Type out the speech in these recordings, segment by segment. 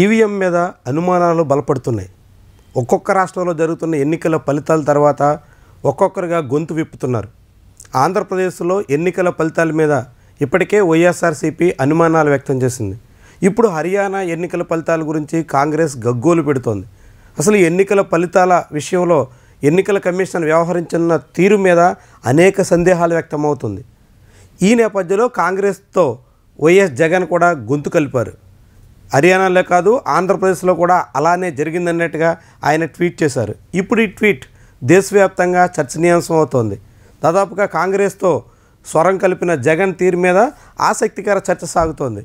EVM మీద అనుమానాలు బలపడుతున్నాయి ఒక్కొక్క రాష్ట్రంలో జరుగుతున్న ఎన్నికల ఫలితాల తర్వాత ఒక్కొక్కరుగా గొంతు విప్పుతున్నారు ఆంధ్రప్రదేశ్లో ఎన్నికల ఫలితాల మీద ఇప్పటికే వైఎస్ఆర్సీపీ అనుమానాలు వ్యక్తం చేసింది ఇప్పుడు హర్యానా ఎన్నికల ఫలితాల గురించి కాంగ్రెస్ గగ్గోలు పెడుతోంది అసలు ఎన్నికల ఫలితాల విషయంలో ఎన్నికల కమిషన్ వ్యవహరించిన తీరు మీద అనేక సందేహాలు వ్యక్తమవుతుంది ఈ నేపథ్యంలో కాంగ్రెస్తో వైఎస్ జగన్ కూడా గొంతు కలిపారు హర్యానాలో కాదు ఆంధ్రప్రదేశ్లో కూడా అలానే జరిగిందన్నట్టుగా ఆయన ట్వీట్ చేశారు ఇప్పుడు ఈ ట్వీట్ దేశవ్యాప్తంగా చర్చనీయాంశం అవుతోంది దాదాపుగా కాంగ్రెస్తో స్వరం కలిపిన జగన్ తీరు మీద ఆసక్తికర చర్చ సాగుతోంది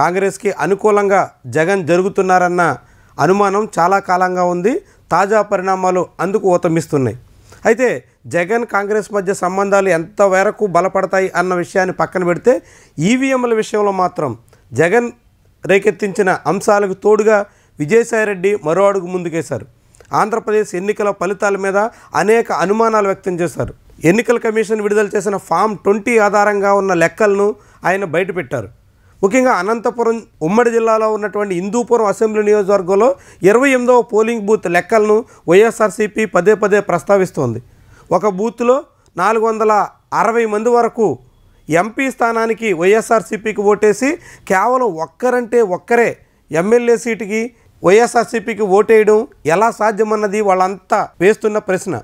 కాంగ్రెస్కి అనుకూలంగా జగన్ జరుగుతున్నారన్న అనుమానం చాలా కాలంగా ఉంది తాజా పరిణామాలు అందుకు ఊతమిస్తున్నాయి అయితే జగన్ కాంగ్రెస్ మధ్య సంబంధాలు ఎంతవరకు బలపడతాయి అన్న విషయాన్ని పక్కన పెడితే ఈవీఎంల విషయంలో మాత్రం జగన్ రేకెత్తించిన అంశాలకు తోడుగా విజయసాయిరెడ్డి మరో అడుగు ముందుకేశారు ఆంధ్రప్రదేశ్ ఎన్నికల ఫలితాల మీద అనేక అనుమానాలు వ్యక్తం చేశారు ఎన్నికల కమిషన్ విడుదల చేసిన ఫామ్ ట్వంటీ ఆధారంగా ఉన్న లెక్కలను ఆయన బయటపెట్టారు ముఖ్యంగా అనంతపురం ఉమ్మడి జిల్లాలో ఉన్నటువంటి హిందూపురం అసెంబ్లీ నియోజకవర్గంలో ఇరవై ఎనిమిదవ పోలింగ్ బూత్ లెక్కలను వైఎస్ఆర్సీపీ పదే పదే ప్రస్తావిస్తోంది ఒక బూత్లో నాలుగు వందల అరవై మంది వరకు ఎంపీ స్థానానికి వైఎస్ఆర్సీపీకి ఓటేసి కేవలం ఒక్కరంటే ఒక్కరే ఎమ్మెల్యే సీటుకి వైఎస్ఆర్సీపీకి ఓటేయడం ఎలా సాధ్యమన్నది వాళ్ళంతా వేస్తున్న ప్రశ్న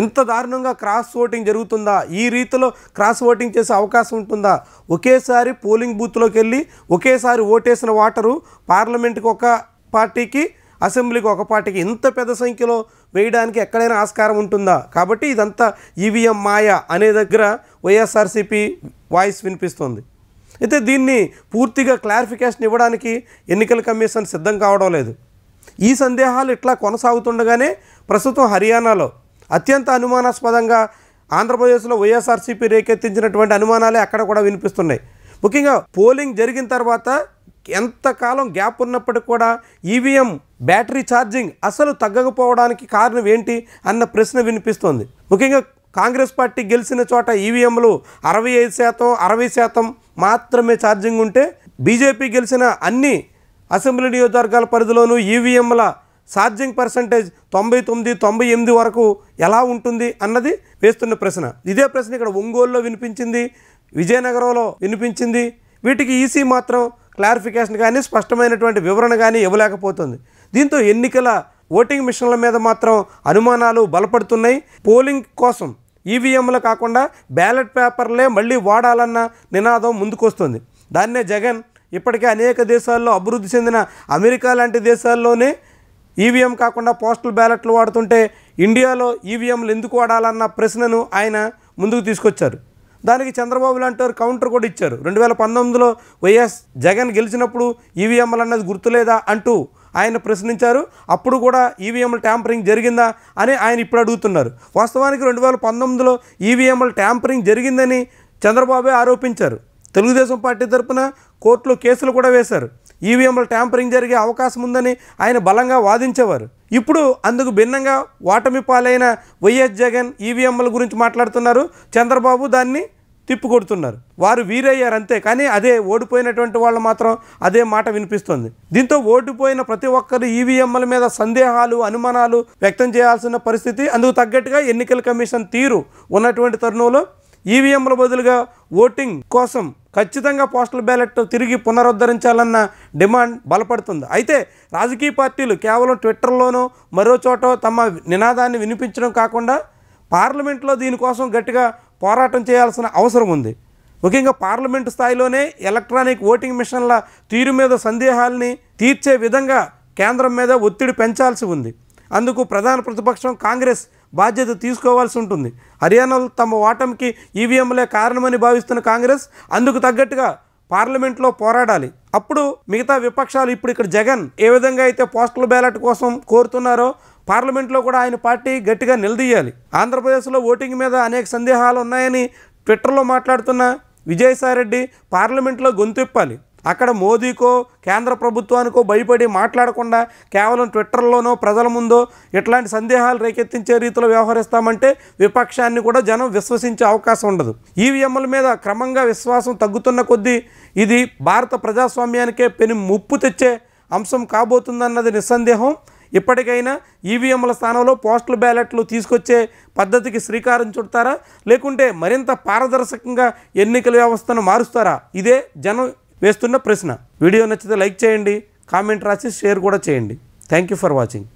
ఇంత దారుణంగా క్రాస్ ఓటింగ్ జరుగుతుందా ఈ రీతిలో క్రాస్ ఓటింగ్ చేసే అవకాశం ఉంటుందా ఒకేసారి పోలింగ్ బూత్లోకి వెళ్ళి ఒకేసారి ఓటేసిన ఓటరు పార్లమెంట్కి ఒక పార్టీకి అసెంబ్లీకి ఒక పార్టీకి ఇంత పెద్ద సంఖ్యలో వేయడానికి ఎక్కడైనా ఆస్కారం ఉంటుందా కాబట్టి ఇదంతా ఈవీఎం మాయ అనే దగ్గర వైఎస్ఆర్సీపీ వాయిస్ వినిపిస్తుంది అయితే దీన్ని పూర్తిగా క్లారిఫికేషన్ ఇవ్వడానికి ఎన్నికల కమిషన్ సిద్ధం కావడం లేదు ఈ సందేహాలు ఇట్లా కొనసాగుతుండగానే ప్రస్తుతం హర్యానాలో అత్యంత అనుమానాస్పదంగా ఆంధ్రప్రదేశ్లో వైఎస్ఆర్సీపీ రేకెత్తించినటువంటి అనుమానాలే అక్కడ కూడా వినిపిస్తున్నాయి ముఖ్యంగా పోలింగ్ జరిగిన తర్వాత ఎంతకాలం గ్యాప్ ఉన్నప్పటికీ కూడా ఈవీఎం బ్యాటరీ ఛార్జింగ్ అసలు తగ్గకపోవడానికి కారణం ఏంటి అన్న ప్రశ్న వినిపిస్తోంది ముఖ్యంగా కాంగ్రెస్ పార్టీ గెలిచిన చోట ఈవీఎంలు అరవై ఐదు శాతం అరవై శాతం మాత్రమే ఛార్జింగ్ ఉంటే బీజేపీ గెలిచిన అన్ని అసెంబ్లీ నియోజకవర్గాల పరిధిలోనూ ఈవీఎంల ఛార్జింగ్ పర్సంటేజ్ తొంభై తొమ్మిది తొంభై ఎనిమిది వరకు ఎలా ఉంటుంది అన్నది వేస్తున్న ప్రశ్న ఇదే ప్రశ్న ఇక్కడ ఒంగోలులో వినిపించింది విజయనగరంలో వినిపించింది వీటికి ఈసీ e మాత్రం క్లారిఫికేషన్ కానీ స్పష్టమైనటువంటి వివరణ కానీ ఇవ్వలేకపోతుంది దీంతో ఎన్నికల ఓటింగ్ మిషన్ల మీద మాత్రం అనుమానాలు బలపడుతున్నాయి పోలింగ్ కోసం ఈవీఎంలు e కాకుండా బ్యాలెట్ పేపర్లే మళ్ళీ వాడాలన్న నినాదం ముందుకొస్తుంది దాన్నే జగన్ ఇప్పటికే అనేక దేశాల్లో అభివృద్ధి చెందిన అమెరికా లాంటి దేశాల్లోనే ఈవీఎం e కాకుండా పోస్టల్ బ్యాలెట్లు వాడుతుంటే ఇండియాలో ఈవీఎంలు ఎందుకు వాడాలన్న ప్రశ్నను ఆయన ముందుకు తీసుకొచ్చారు దానికి చంద్రబాబు లాంటి కౌంటర్ కూడా ఇచ్చారు రెండు వేల పంతొమ్మిదిలో వైఎస్ జగన్ గెలిచినప్పుడు ఈవీఎంలు e అన్నది గుర్తులేదా అంటూ ఆయన ప్రశ్నించారు అప్పుడు కూడా ఈవీఎంల e ట్యాంపరింగ్ జరిగిందా అని ఆయన ఇప్పుడు అడుగుతున్నారు వాస్తవానికి రెండు వేల పంతొమ్మిదిలో ఈవీఎంల e ట్యాంపరింగ్ జరిగిందని చంద్రబాబే ఆరోపించారు తెలుగుదేశం పార్టీ తరఫున కోర్టులో కేసులు కూడా వేశారు ఈవీఎంల ట్యాంపరింగ్ జరిగే అవకాశం ఉందని ఆయన బలంగా వాదించేవారు ఇప్పుడు అందుకు భిన్నంగా ఓటమి పాలైన వైఎస్ జగన్ ఈవీఎంల గురించి మాట్లాడుతున్నారు చంద్రబాబు దాన్ని తిప్పికొడుతున్నారు వారు వీరయ్యారు అంతే కానీ అదే ఓడిపోయినటువంటి వాళ్ళు మాత్రం అదే మాట వినిపిస్తుంది దీంతో ఓడిపోయిన ప్రతి ఒక్కరు ఈవీఎంల మీద సందేహాలు అనుమానాలు వ్యక్తం చేయాల్సిన పరిస్థితి అందుకు తగ్గట్టుగా ఎన్నికల కమిషన్ తీరు ఉన్నటువంటి తరుణంలో ఈవీఎంల బదులుగా ఓటింగ్ కోసం ఖచ్చితంగా పోస్టల్ బ్యాలెట్ తిరిగి పునరుద్ధరించాలన్న డిమాండ్ బలపడుతుంది అయితే రాజకీయ పార్టీలు కేవలం ట్విట్టర్లోనో మరో చోట తమ నినాదాన్ని వినిపించడం కాకుండా పార్లమెంట్లో దీనికోసం గట్టిగా పోరాటం చేయాల్సిన అవసరం ఉంది ముఖ్యంగా పార్లమెంటు స్థాయిలోనే ఎలక్ట్రానిక్ ఓటింగ్ మిషన్ల తీరు మీద సందేహాల్ని తీర్చే విధంగా కేంద్రం మీద ఒత్తిడి పెంచాల్సి ఉంది అందుకు ప్రధాన ప్రతిపక్షం కాంగ్రెస్ బాధ్యత తీసుకోవాల్సి ఉంటుంది హర్యానాలో తమ ఓటమికి ఈవీఎంలే కారణమని భావిస్తున్న కాంగ్రెస్ అందుకు తగ్గట్టుగా పార్లమెంట్లో పోరాడాలి అప్పుడు మిగతా విపక్షాలు ఇప్పుడు ఇక్కడ జగన్ ఏ విధంగా అయితే పోస్టల్ బ్యాలెట్ కోసం కోరుతున్నారో పార్లమెంట్లో కూడా ఆయన పార్టీ గట్టిగా నిలదీయాలి ఆంధ్రప్రదేశ్లో ఓటింగ్ మీద అనేక సందేహాలు ఉన్నాయని ట్విట్టర్లో మాట్లాడుతున్న విజయసాయిరెడ్డి పార్లమెంట్లో ఇప్పాలి అక్కడ మోదీకో కేంద్ర ప్రభుత్వానికో భయపడి మాట్లాడకుండా కేవలం ట్విట్టర్లోనో ప్రజల ముందో ఇట్లాంటి సందేహాలు రేకెత్తించే రీతిలో వ్యవహరిస్తామంటే విపక్షాన్ని కూడా జనం విశ్వసించే అవకాశం ఉండదు ఈవీఎంల మీద క్రమంగా విశ్వాసం తగ్గుతున్న కొద్దీ ఇది భారత ప్రజాస్వామ్యానికే పెను ముప్పు తెచ్చే అంశం కాబోతుందన్నది నిస్సందేహం ఇప్పటికైనా ఈవీఎంల స్థానంలో పోస్టల్ బ్యాలెట్లు తీసుకొచ్చే పద్ధతికి శ్రీకారం చుడతారా లేకుంటే మరింత పారదర్శకంగా ఎన్నికల వ్యవస్థను మారుస్తారా ఇదే జనం వేస్తున్న ప్రశ్న వీడియో నచ్చితే లైక్ చేయండి కామెంట్ రాసి షేర్ కూడా చేయండి థ్యాంక్ యూ ఫర్ వాచింగ్